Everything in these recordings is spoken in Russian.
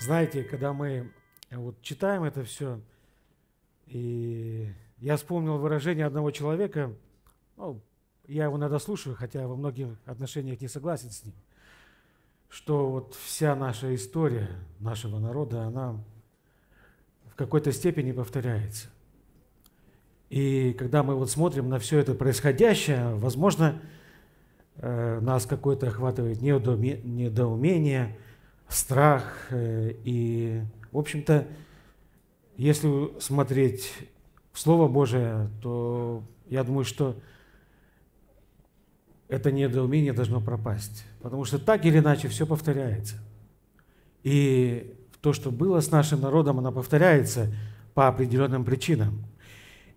Знаете, когда мы э, вот читаем это все, и я вспомнил выражение одного человека, ну, я его иногда слушаю, хотя во многих отношениях не согласен с ним, что вот вся наша история нашего народа, она в какой-то степени повторяется. И когда мы вот смотрим на все это происходящее, возможно, э, нас какое-то охватывает недоумение, страх. Э, и, в общем-то, если смотреть в Слово Божие, то я думаю, что это недоумение должно пропасть. Потому что так или иначе все повторяется. И то, что было с нашим народом, оно повторяется по определенным причинам.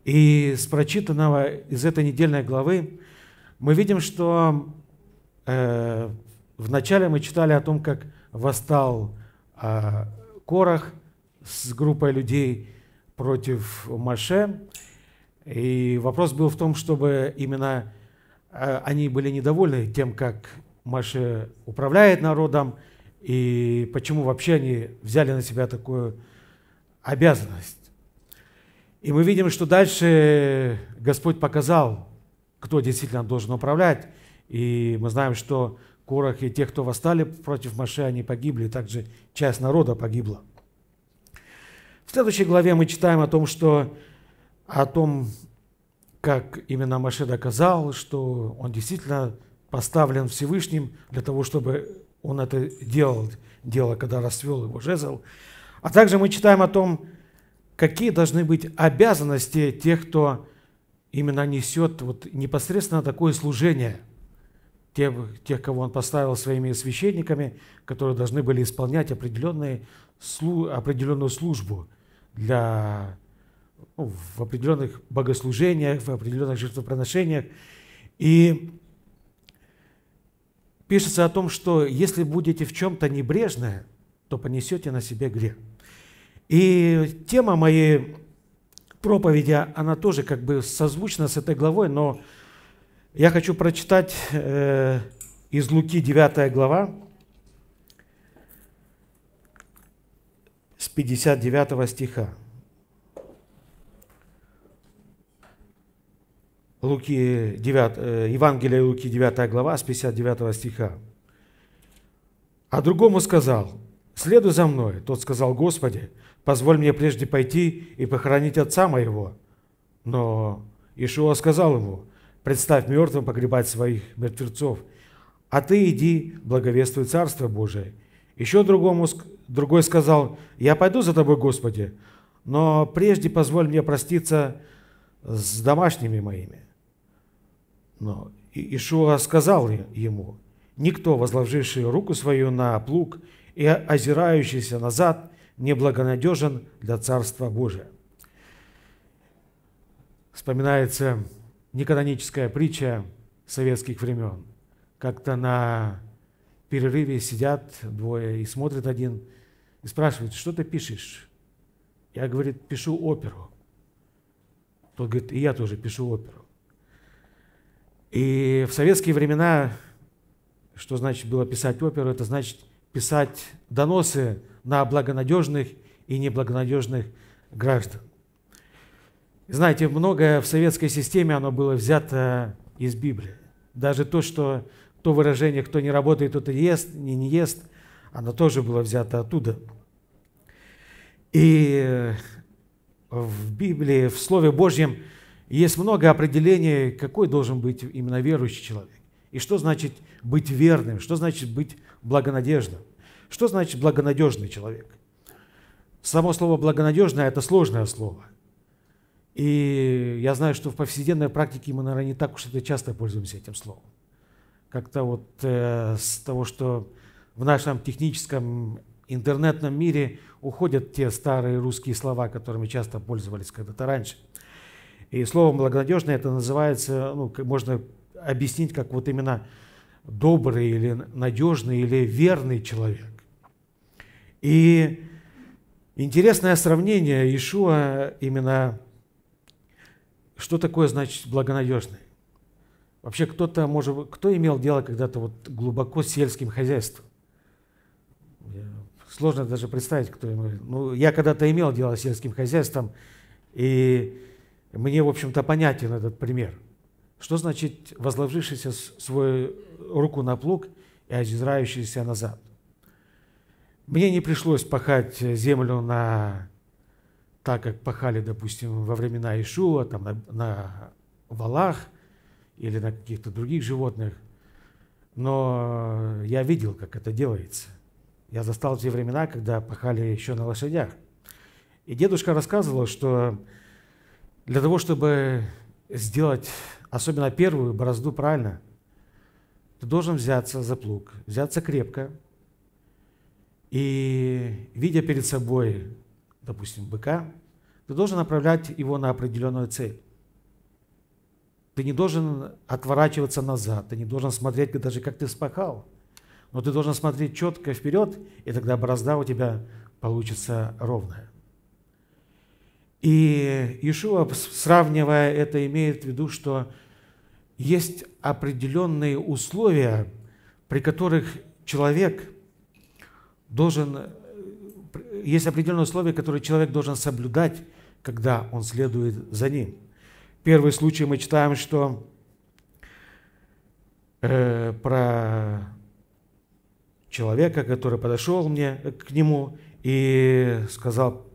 И с прочитанного из этой недельной главы мы видим, что э, вначале мы читали о том, как восстал э, Корах с группой людей против Маше. И вопрос был в том, чтобы именно э, они были недовольны тем, как Маше управляет народом, и почему вообще они взяли на себя такую обязанность. И мы видим, что дальше Господь показал, кто действительно должен управлять. И мы знаем, что Корах и те, кто восстали против Маше, они погибли, также часть народа погибла. В следующей главе мы читаем о том, что о том, как именно Маше доказал, что он действительно поставлен Всевышним для того, чтобы он это делал, дело, когда расцвел его жезл. А также мы читаем о том, какие должны быть обязанности тех, кто именно несет вот непосредственно такое служение – тех, кого он поставил своими священниками, которые должны были исполнять определенные, определенную службу для, ну, в определенных богослужениях, в определенных жертвоприношениях. И пишется о том, что если будете в чем-то небрежны, то понесете на себе грех. И тема моей проповеди, она тоже как бы созвучна с этой главой, но я хочу прочитать э, из Луки 9 глава с 59 стиха. Луки 9, э, Евангелие Луки 9 глава с 59 стиха. А другому сказал, следуй за мной. Тот сказал, Господи, позволь мне прежде пойти и похоронить отца моего. Но Ишуа сказал ему, Представь мертвым погребать своих мертвецов, а ты иди, благовествуй Царство Божие. Еще другому, другой сказал, я пойду за тобой, Господи, но прежде позволь мне проститься с домашними моими. Но Ишуа сказал ему, никто, возложивший руку свою на плуг и озирающийся назад, неблагонадежен для Царства Божия. Вспоминается неканоническая притча советских времен. Как-то на перерыве сидят двое и смотрят один и спрашивают, что ты пишешь? Я, говорит, пишу оперу. Тот говорит, и я тоже пишу оперу. И в советские времена, что значит было писать оперу, это значит писать доносы на благонадежных и неблагонадежных граждан. Знаете, многое в советской системе, оно было взято из Библии. Даже то, что то выражение «кто не работает, тот и ест, не не ест», оно тоже было взято оттуда. И в Библии, в Слове Божьем есть много определений, какой должен быть именно верующий человек. И что значит быть верным, что значит быть благонадежным, что значит благонадежный человек. Само слово «благонадежное» – это сложное слово – и я знаю, что в повседневной практике мы, наверное, не так уж это часто пользуемся этим словом. Как-то вот э, с того, что в нашем техническом интернетном мире уходят те старые русские слова, которыми часто пользовались когда-то раньше. И словом «благонадежное» это называется, ну, можно объяснить как вот именно добрый или надежный или верный человек. И интересное сравнение Ишуа именно что такое значит благонадежный? Вообще кто-то, может, кто имел дело когда-то вот глубоко с сельским хозяйством? Сложно даже представить, кто имел. Ну, я когда-то имел дело с сельским хозяйством, и мне, в общем-то, понятен этот пример. Что значит возложившийся свою руку на плуг и озирающийся назад? Мне не пришлось пахать землю на так как пахали, допустим, во времена Ишуа, там на, на валах или на каких-то других животных. Но я видел, как это делается. Я застал те времена, когда пахали еще на лошадях. И дедушка рассказывал, что для того, чтобы сделать, особенно первую борозду правильно, ты должен взяться за плуг, взяться крепко, и, видя перед собой допустим, быка, ты должен направлять его на определенную цель. Ты не должен отворачиваться назад, ты не должен смотреть даже, как ты спахал. Но ты должен смотреть четко вперед, и тогда борозда у тебя получится ровная. И Иешуа, сравнивая это, имеет в виду, что есть определенные условия, при которых человек должен есть определенные условия, которые человек должен соблюдать, когда он следует за ним. Первый случай мы читаем, что э, про человека, который подошел мне к нему и сказал,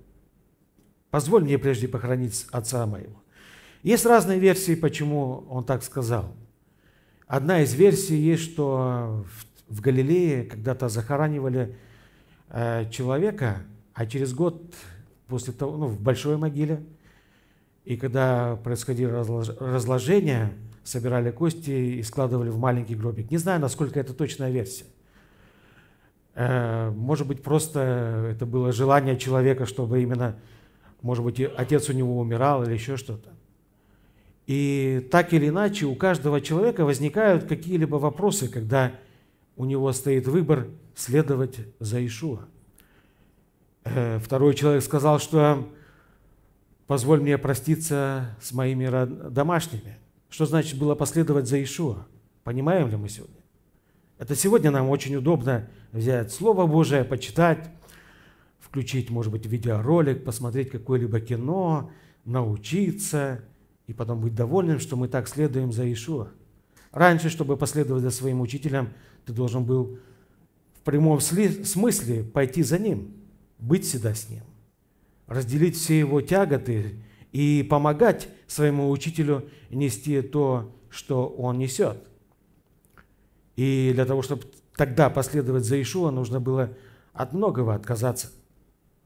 позволь мне прежде похоронить отца моего. Есть разные версии, почему он так сказал. Одна из версий есть, что в Галилее когда-то захоранивали Э, человека, а через год после того, ну, в большой могиле, и когда происходило разложение, собирали кости и складывали в маленький гробик. Не знаю, насколько это точная версия. Э, может быть, просто это было желание человека, чтобы именно, может быть, отец у него умирал или еще что-то. И так или иначе у каждого человека возникают какие-либо вопросы, когда у него стоит выбор – следовать за Ишуа. Э, второй человек сказал, что позволь мне проститься с моими домашними. Что значит было последовать за Ишуа? Понимаем ли мы сегодня? Это сегодня нам очень удобно взять Слово Божие, почитать, включить, может быть, видеоролик, посмотреть какое-либо кино, научиться и потом быть довольным, что мы так следуем за Ишуа. Раньше, чтобы последовать за своим учителем, ты должен был прямом смысле пойти за Ним, быть всегда с Ним, разделить все Его тяготы и помогать своему учителю нести то, что он несет. И для того, чтобы тогда последовать за Ишуа, нужно было от многого отказаться.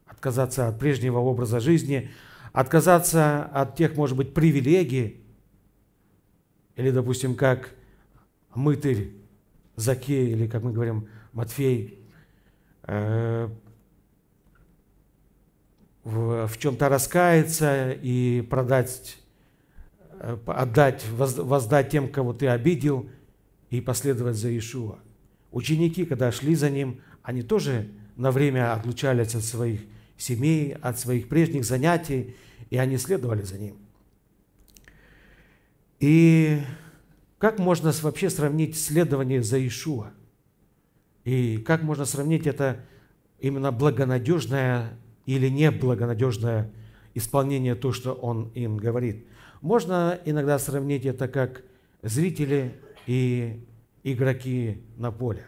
Отказаться от прежнего образа жизни, отказаться от тех, может быть, привилегий, или, допустим, как мытырь Заке, или, как мы говорим, Матфей э, в, в чем-то раскаяться и продать, э, отдать, воз, воздать тем, кого ты обидел, и последовать за Иешуа. Ученики, когда шли за ним, они тоже на время отлучались от своих семей, от своих прежних занятий, и они следовали за ним. И как можно вообще сравнить следование за Иешуа? И как можно сравнить это именно благонадежное или неблагонадежное исполнение то, что он им говорит. Можно иногда сравнить это как зрители и игроки на поле.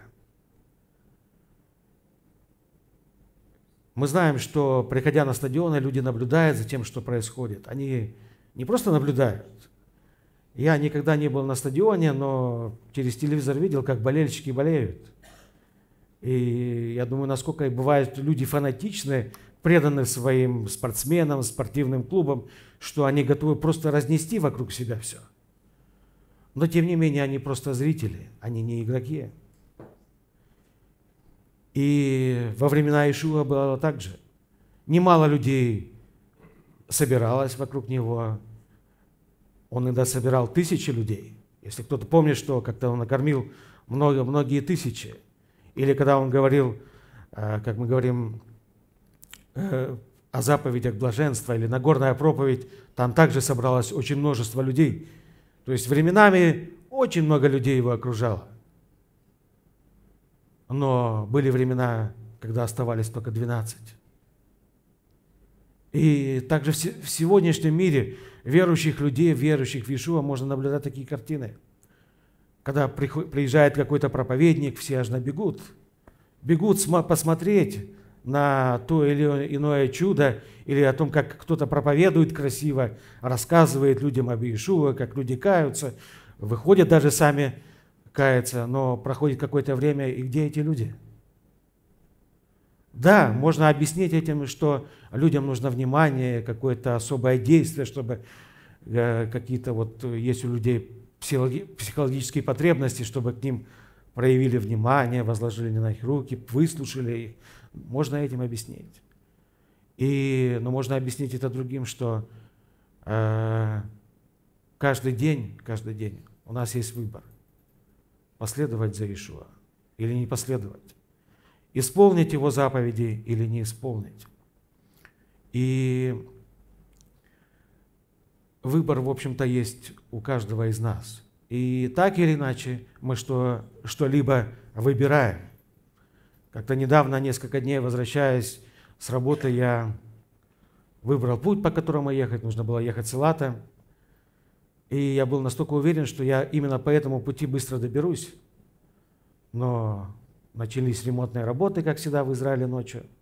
Мы знаем, что приходя на стадионы, люди наблюдают за тем, что происходит. Они не просто наблюдают. Я никогда не был на стадионе, но через телевизор видел, как болельщики болеют. И я думаю, насколько бывают люди фанатичны, преданы своим спортсменам, спортивным клубам, что они готовы просто разнести вокруг себя все. Но тем не менее они просто зрители, они не игроки. И во времена Ишуа было так же. Немало людей собиралось вокруг него. Он иногда собирал тысячи людей. Если кто-то помнит, что как-то он накормил много, многие тысячи – или когда он говорил, э, как мы говорим, э, о заповедях блаженства или Нагорная проповедь, там также собралось очень множество людей. То есть временами очень много людей его окружало. Но были времена, когда оставались только 12. И также в сегодняшнем мире верующих людей, верующих в Иешуа, можно наблюдать такие картины – когда приезжает какой-то проповедник, все аж набегут. Бегут посмотреть на то или иное чудо, или о том, как кто-то проповедует красиво, рассказывает людям об Иешуа, как люди каются, выходят даже сами каяться, но проходит какое-то время, и где эти люди? Да, можно объяснить этим, что людям нужно внимание, какое-то особое действие, чтобы э, какие-то вот э, есть у людей психологические потребности, чтобы к ним проявили внимание, возложили на них руки, выслушали их. Можно этим объяснить. И, но ну, можно объяснить это другим, что э, каждый день, каждый день у нас есть выбор. Последовать за Ишуа или не последовать. Исполнить его заповеди или не исполнить. И выбор, в общем-то, есть у каждого из нас. И так или иначе мы что, что-либо выбираем. Как-то недавно, несколько дней возвращаясь с работы, я выбрал путь, по которому ехать. Нужно было ехать с Илата. И я был настолько уверен, что я именно по этому пути быстро доберусь. Но начались ремонтные работы, как всегда, в Израиле ночью –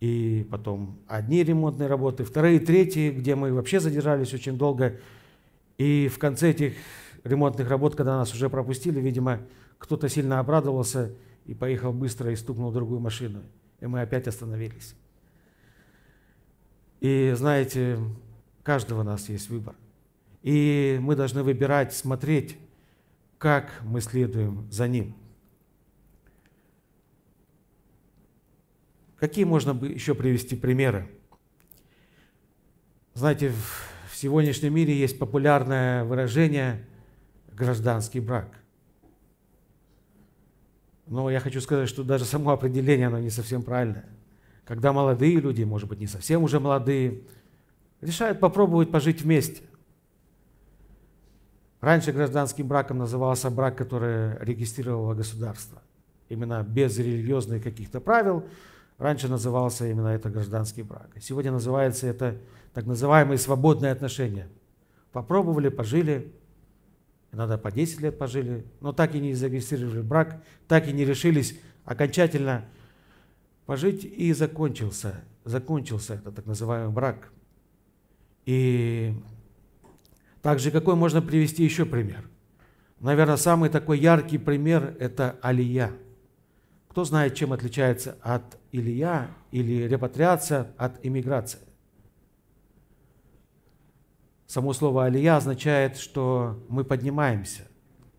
и потом одни ремонтные работы, вторые, третьи, где мы вообще задержались очень долго. И в конце этих ремонтных работ, когда нас уже пропустили, видимо, кто-то сильно обрадовался и поехал быстро и стукнул другую машину. И мы опять остановились. И знаете, каждого нас есть выбор. И мы должны выбирать, смотреть, как мы следуем за ним – Какие можно бы еще привести примеры? Знаете, в сегодняшнем мире есть популярное выражение «гражданский брак». Но я хочу сказать, что даже само определение, оно не совсем правильное. Когда молодые люди, может быть, не совсем уже молодые, решают попробовать пожить вместе. Раньше гражданским браком назывался брак, который регистрировало государство. Именно без религиозных каких-то правил – Раньше назывался именно это гражданский брак. Сегодня называется это так называемые свободные отношения. Попробовали, пожили, иногда по 10 лет пожили, но так и не зарегистрировали брак, так и не решились окончательно пожить, и закончился, закончился этот так называемый брак. И также какой можно привести еще пример? Наверное, самый такой яркий пример – это алия. Кто знает, чем отличается от или я, или репатриация от иммиграции. Само слово «алия» означает, что мы поднимаемся.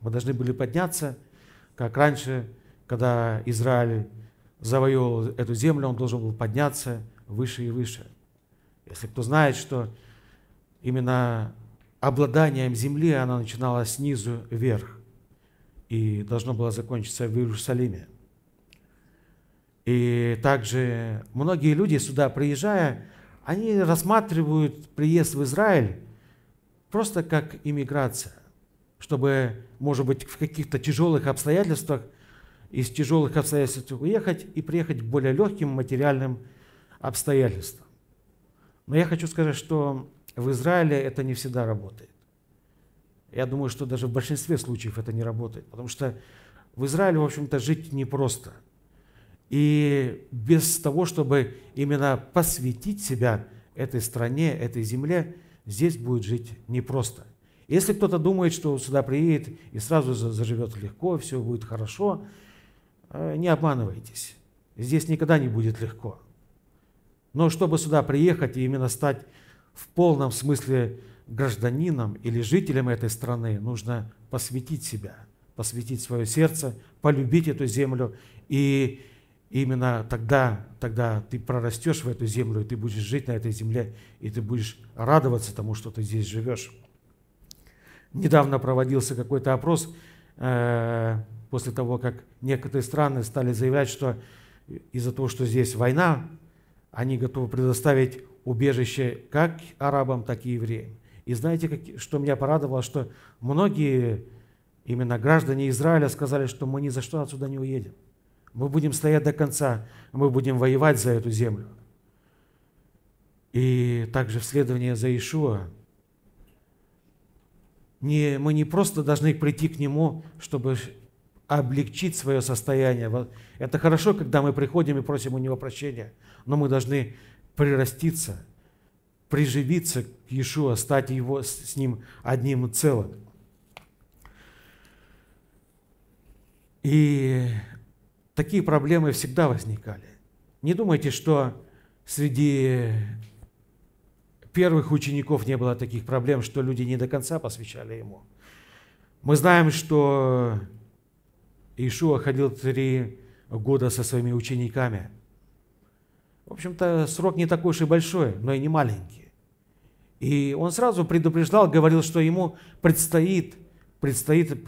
Мы должны были подняться, как раньше, когда Израиль завоевал эту землю, он должен был подняться выше и выше. Если кто знает, что именно обладанием земли она начиналась снизу вверх и должно было закончиться в Иерусалиме – и также многие люди сюда приезжая, они рассматривают приезд в Израиль просто как иммиграция, чтобы, может быть, в каких-то тяжелых обстоятельствах, из тяжелых обстоятельств уехать и приехать к более легким материальным обстоятельствам. Но я хочу сказать, что в Израиле это не всегда работает. Я думаю, что даже в большинстве случаев это не работает, потому что в Израиле, в общем-то, жить непросто – и без того, чтобы именно посвятить себя этой стране, этой земле, здесь будет жить непросто. Если кто-то думает, что сюда приедет и сразу заживет легко, все будет хорошо, э, не обманывайтесь. Здесь никогда не будет легко. Но чтобы сюда приехать и именно стать в полном смысле гражданином или жителем этой страны, нужно посвятить себя, посвятить свое сердце, полюбить эту землю и и именно тогда, тогда ты прорастешь в эту землю, и ты будешь жить на этой земле, и ты будешь радоваться тому, что ты здесь живешь. Недавно проводился какой-то опрос э, после того, как некоторые страны стали заявлять, что из-за того, что здесь война, они готовы предоставить убежище как арабам, так и евреям. И знаете, что меня порадовало, что многие именно граждане Израиля сказали, что мы ни за что отсюда не уедем – мы будем стоять до конца, мы будем воевать за эту землю. И также в следовании за Иешуа не, мы не просто должны прийти к Нему, чтобы облегчить свое состояние. Это хорошо, когда мы приходим и просим у Него прощения, но мы должны прираститься, приживиться к Иешуа, стать его, с Ним одним целым. И такие проблемы всегда возникали. Не думайте, что среди первых учеников не было таких проблем, что люди не до конца посвящали ему. Мы знаем, что Иешуа ходил три года со своими учениками. В общем-то, срок не такой уж и большой, но и не маленький. И он сразу предупреждал, говорил, что ему предстоит, предстоит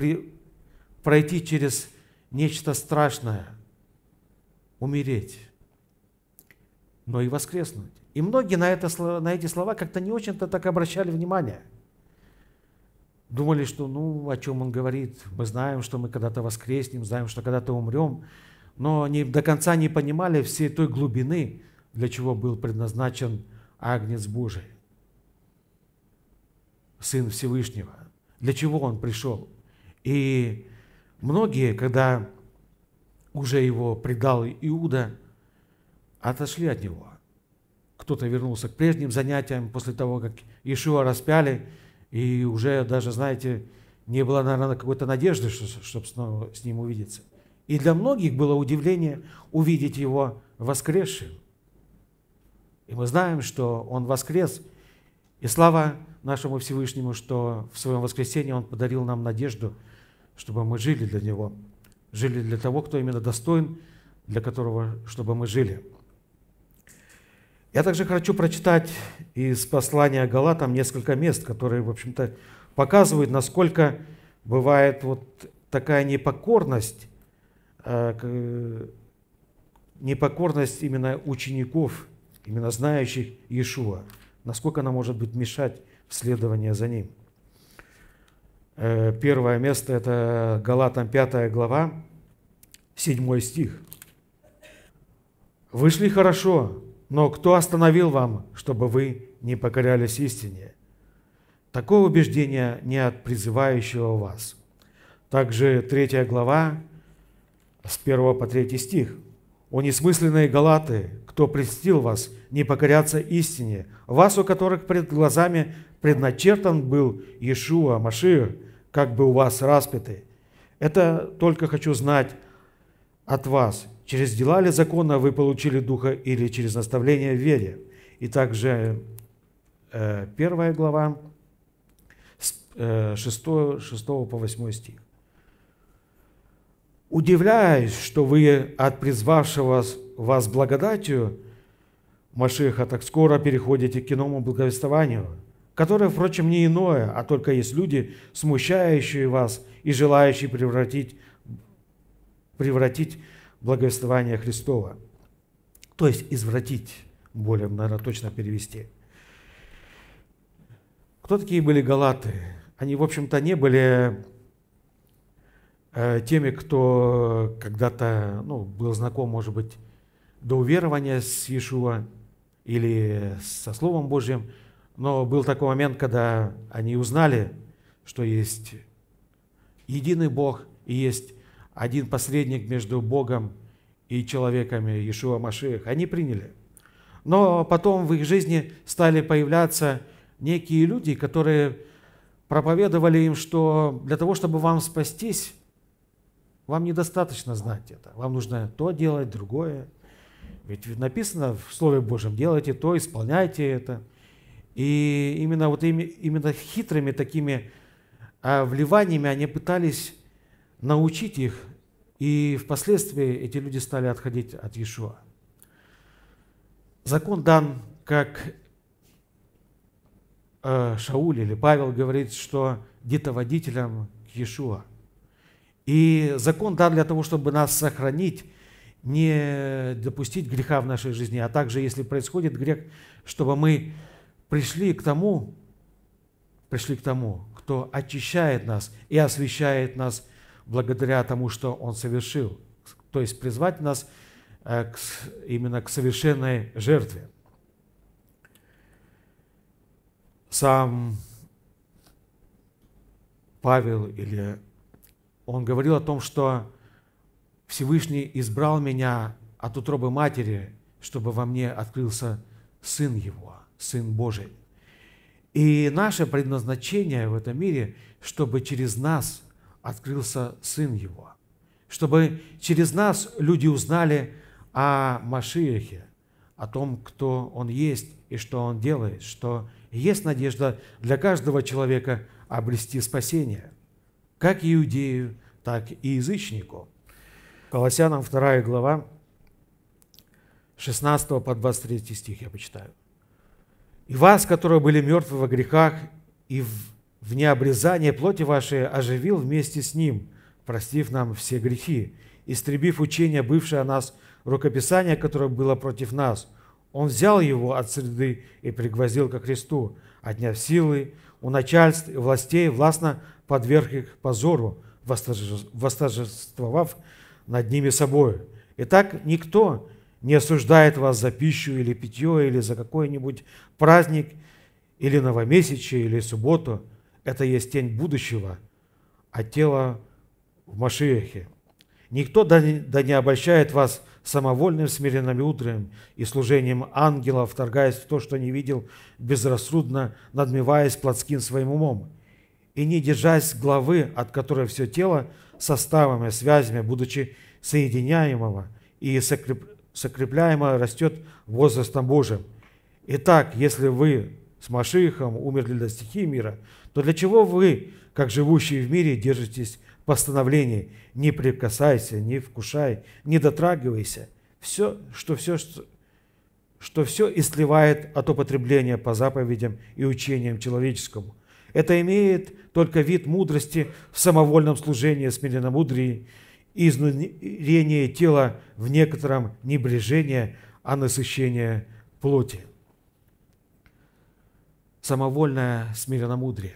пройти через нечто страшное – умереть, но и воскреснуть. И многие на, это, на эти слова как-то не очень-то так обращали внимание. Думали, что ну о чем он говорит, мы знаем, что мы когда-то воскреснем, знаем, что когда-то умрем, но они до конца не понимали всей той глубины, для чего был предназначен Агнец Божий, Сын Всевышнего, для чего он пришел. И многие, когда уже его предал Иуда, отошли от него. Кто-то вернулся к прежним занятиям после того, как Иешуа распяли, и уже даже, знаете, не было, наверное, какой-то надежды, чтобы снова с ним увидеться. И для многих было удивление увидеть его воскресшим. И мы знаем, что он воскрес. И слава нашему Всевышнему, что в своем воскресении он подарил нам надежду, чтобы мы жили для него – жили для того, кто именно достоин, для которого, чтобы мы жили. Я также хочу прочитать из послания Галатам несколько мест, которые, в общем-то, показывают, насколько бывает вот такая непокорность, э, непокорность именно учеников, именно знающих Иешуа, насколько она может быть мешать в следовании за ним – Э, первое место – это Галатам 5 глава, 7 стих. вышли хорошо, но кто остановил вам, чтобы вы не покорялись истине?» Такое убеждение не от призывающего вас. Также 3 глава, с 1 по 3 стих. «О несмысленные галаты, кто престил вас, не покоряться истине, вас, у которых пред глазами предначертан был Иешуа, Машир, как бы у вас распяты. Это только хочу знать от вас, через дела ли закона вы получили Духа или через наставление в вере. И также э, первая глава, с э, 6, 6 по 8 стих. Удивляюсь, что вы от призвавшего вас, вас благодатью, Машиха, так скоро переходите к иному благовествованию – которое, впрочем, не иное, а только есть люди, смущающие вас и желающие превратить, превратить благовествование Христова. То есть извратить, более, наверное, точно перевести. Кто такие были галаты? Они, в общем-то, не были э, теми, кто когда-то ну, был знаком, может быть, до уверования с Иешуа или со Словом Божьим – но был такой момент, когда они узнали, что есть единый Бог и есть один посредник между Богом и человеками, Иешуа Машиях. Они приняли. Но потом в их жизни стали появляться некие люди, которые проповедовали им, что для того, чтобы вам спастись, вам недостаточно знать это. Вам нужно то делать, другое. Ведь написано в Слове Божьем, делайте то, исполняйте это. И именно, вот именно хитрыми такими а, вливаниями они пытались научить их, и впоследствии эти люди стали отходить от Иешуа. Закон дан, как а, Шауль или Павел говорит, что водителям к Иешуа. И закон дан для того, чтобы нас сохранить, не допустить греха в нашей жизни, а также, если происходит грех, чтобы мы пришли к тому, пришли к тому, кто очищает нас и освещает нас благодаря тому, что Он совершил. То есть призвать нас э, именно к совершенной жертве. Сам Павел или он говорил о том, что Всевышний избрал меня от утробы матери, чтобы во мне открылся Сын Его. Сын Божий. И наше предназначение в этом мире, чтобы через нас открылся Сын Его, чтобы через нас люди узнали о Машиехе, о том, кто Он есть и что Он делает, что есть надежда для каждого человека обрести спасение, как иудею, так и язычнику. Колоссянам 2 глава, 16 по 23 стих я почитаю. И вас, которые были мертвы во грехах и в необрезание плоти вашей, оживил вместе с Ним, простив нам все грехи, истребив учение, бывшее о нас, рукописание, которое было против нас. Он взял его от среды и пригвозил ко Христу, отняв силы у начальств и властей, властно подверг их позору, восторжествовав над ними собою. Итак, никто не осуждает вас за пищу или питье, или за какой-нибудь праздник, или новомесячие, или субботу. Это есть тень будущего, а тело в Машиехе. Никто да не, обольщает вас самовольным смиренным утром и служением ангелов вторгаясь в то, что не видел, безрассудно надмеваясь плотским своим умом, и не держась главы, от которой все тело составами, связями, будучи соединяемого и сокрепляемо растет возрастом Божиим. Итак, если вы с Машихом умерли для стихии мира, то для чего вы, как живущие в мире, держитесь постановлений «не прикасайся, не вкушай, не дотрагивайся»? Все, что все, что, что все истлевает от употребления по заповедям и учениям человеческому. Это имеет только вид мудрости в самовольном служении смиренномудрии, мудрии, изнурение тела в некотором небрежение, а насыщение плоти. Самовольное смиренномудрие.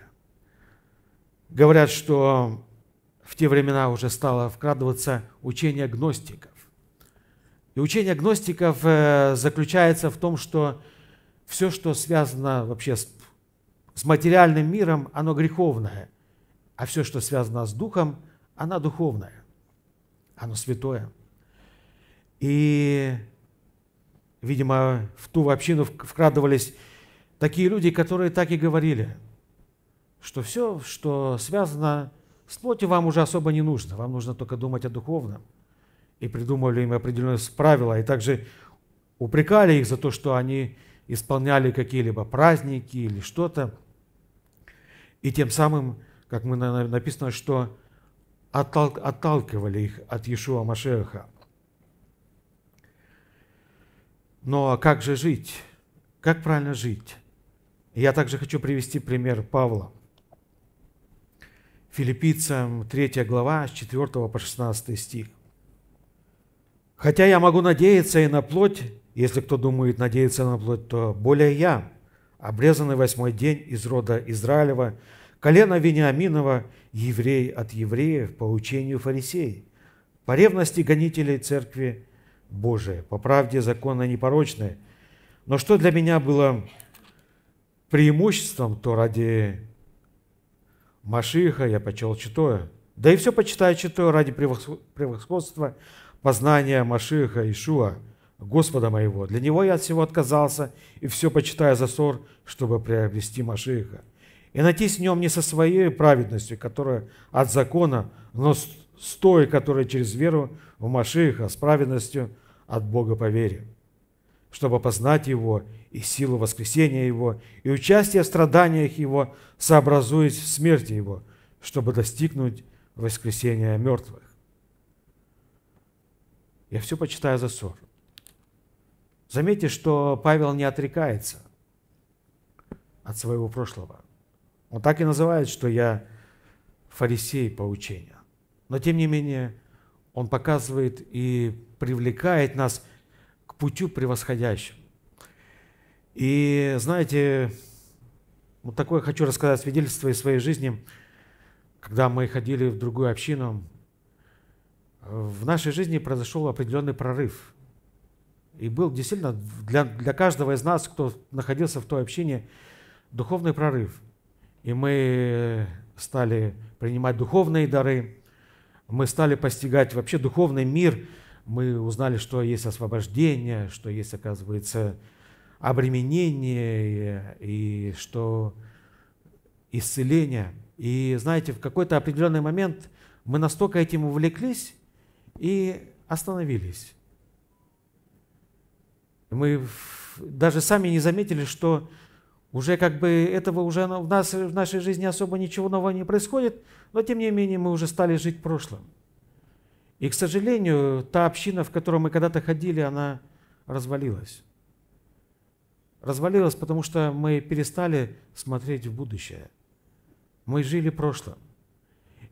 Говорят, что в те времена уже стало вкрадываться учение гностиков. И учение гностиков э, заключается в том, что все, что связано вообще с, с материальным миром, оно греховное, а все, что связано с духом, оно духовное. Оно святое. И, видимо, в ту общину вкрадывались такие люди, которые так и говорили, что все, что связано с плотью, вам уже особо не нужно, вам нужно только думать о духовном. И придумывали им определенные правила, и также упрекали их за то, что они исполняли какие-либо праздники или что-то. И тем самым, как мы написано, что оттал, отталкивали их от Иешуа Машеха. Но ну, а как же жить? Как правильно жить? Я также хочу привести пример Павла. Филиппийцам 3 глава, с 4 по 16 стих. «Хотя я могу надеяться и на плоть, если кто думает надеяться на плоть, то более я, обрезанный восьмой день из рода Израилева, колено Вениаминова – еврей от евреев по учению фарисеев, по ревности гонителей Церкви Божией, по правде закона непорочной. Но что для меня было преимуществом, то ради Машиха я почел читое. Да и все почитаю читое ради превосходства познания Машиха Ишуа, Господа моего. Для него я от всего отказался, и все почитаю за ссор, чтобы приобрести Машиха – и найтись в нем не со своей праведностью, которая от закона, но с той, которая через веру в Машииха, с праведностью от Бога по вере, чтобы познать Его и силу воскресения Его, и участие в страданиях Его, сообразуясь в смерти Его, чтобы достигнуть воскресения мертвых. Я все почитаю за ссор. Заметьте, что Павел не отрекается от своего прошлого. Он так и называет, что я фарисей по учению. Но тем не менее, он показывает и привлекает нас к путю превосходящему. И знаете, вот такое хочу рассказать свидетельство из своей жизни, когда мы ходили в другую общину. В нашей жизни произошел определенный прорыв. И был действительно для, для каждого из нас, кто находился в той общине, духовный прорыв и мы стали принимать духовные дары, мы стали постигать вообще духовный мир, мы узнали, что есть освобождение, что есть, оказывается, обременение и, и что исцеление. И знаете, в какой-то определенный момент мы настолько этим увлеклись и остановились. Мы даже сами не заметили, что уже как бы этого уже в, нас, в нашей жизни особо ничего нового не происходит, но тем не менее мы уже стали жить прошлым. И, к сожалению, та община, в которой мы когда-то ходили, она развалилась. Развалилась, потому что мы перестали смотреть в будущее. Мы жили прошлым.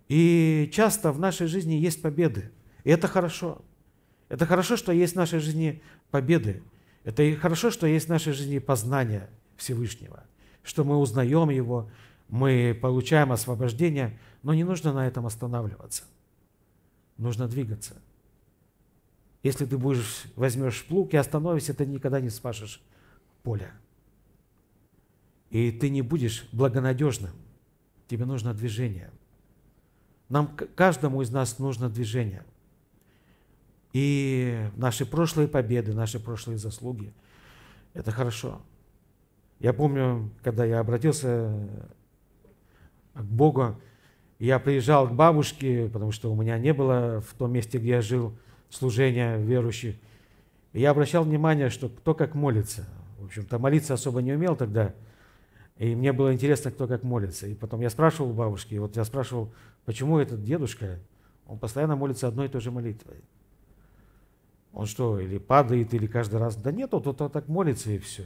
И часто в нашей жизни есть победы. И это хорошо. Это хорошо, что есть в нашей жизни победы. Это и хорошо, что есть в нашей жизни познания – Всевышнего, что мы узнаем Его, мы получаем освобождение, но не нужно на этом останавливаться. Нужно двигаться. Если ты будешь, возьмешь плуг и остановишься, ты никогда не спашешь поле. И ты не будешь благонадежным. Тебе нужно движение. Нам, каждому из нас нужно движение. И наши прошлые победы, наши прошлые заслуги – это хорошо – я помню, когда я обратился к Богу, я приезжал к бабушке, потому что у меня не было в том месте, где я жил, служения верующих. И я обращал внимание, что кто как молится. В общем-то, молиться особо не умел тогда. И мне было интересно, кто как молится. И потом я спрашивал у бабушки, и вот я спрашивал, почему этот дедушка, он постоянно молится одной и той же молитвой. Он что, или падает, или каждый раз? Да нет, вот он так молится, и все.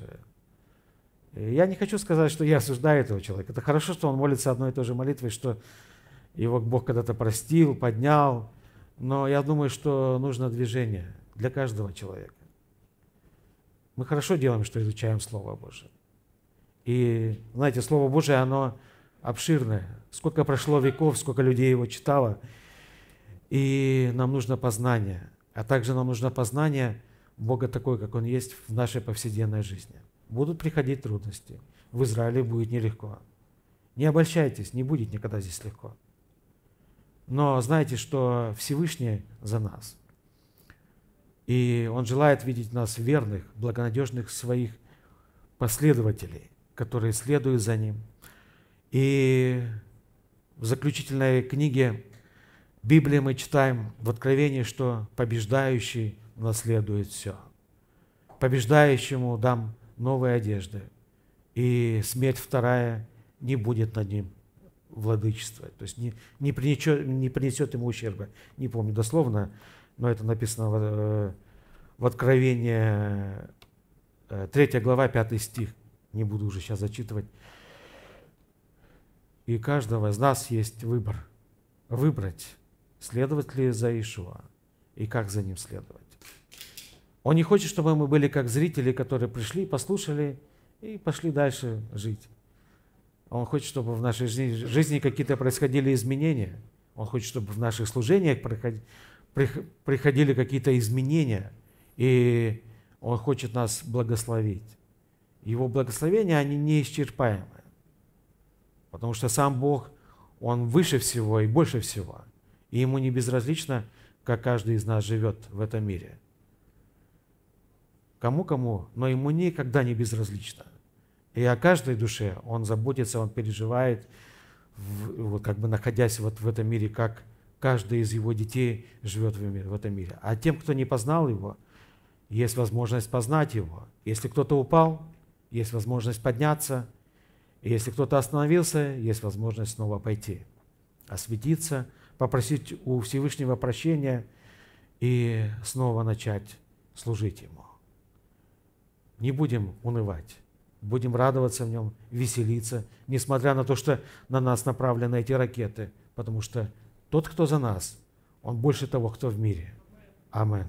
Э, я не хочу сказать, что я осуждаю этого человека. Это хорошо, что он молится одной и той же молитвой, что его Бог когда-то простил, поднял. Но я думаю, что нужно движение для каждого человека. Мы хорошо делаем, что изучаем Слово Божие. И, знаете, Слово Божие, оно обширное. Сколько прошло веков, сколько людей его читало. И нам нужно познание. А также нам нужно познание Бога такой, как Он есть в нашей повседневной жизни. Будут приходить трудности. В Израиле будет нелегко. Не обольщайтесь, не будет никогда здесь легко. Но знайте, что Всевышний за нас. И Он желает видеть нас верных, благонадежных своих последователей, которые следуют за Ним. И в заключительной книге Библии мы читаем в Откровении, что побеждающий наследует все. Побеждающему дам новой одежды, и смерть вторая не будет над ним владычествовать, то есть не, не, принесет, не принесет ему ущерба. Не помню дословно, но это написано в, э, в Откровении 3 э, глава, 5 стих. Не буду уже сейчас зачитывать. И каждого из нас есть выбор. Выбрать, следовать ли за Ишуа и как за ним следовать. Он не хочет, чтобы мы были как зрители, которые пришли, послушали и пошли дальше жить. Он хочет, чтобы в нашей жизни, жизни какие-то происходили изменения. Он хочет, чтобы в наших служениях приходили какие-то изменения. И Он хочет нас благословить. Его благословения, они неисчерпаемы. Потому что сам Бог, Он выше всего и больше всего. И Ему не безразлично, как каждый из нас живет в этом мире – Кому-кому, но ему никогда не безразлично. И о каждой душе он заботится, он переживает, вот как бы находясь вот в этом мире, как каждый из его детей живет в этом мире. А тем, кто не познал его, есть возможность познать его. Если кто-то упал, есть возможность подняться. И если кто-то остановился, есть возможность снова пойти, осветиться, попросить у Всевышнего прощения и снова начать служить Ему не будем унывать. Будем радоваться в нем, веселиться, несмотря на то, что на нас направлены эти ракеты, потому что тот, кто за нас, он больше того, кто в мире. Аминь.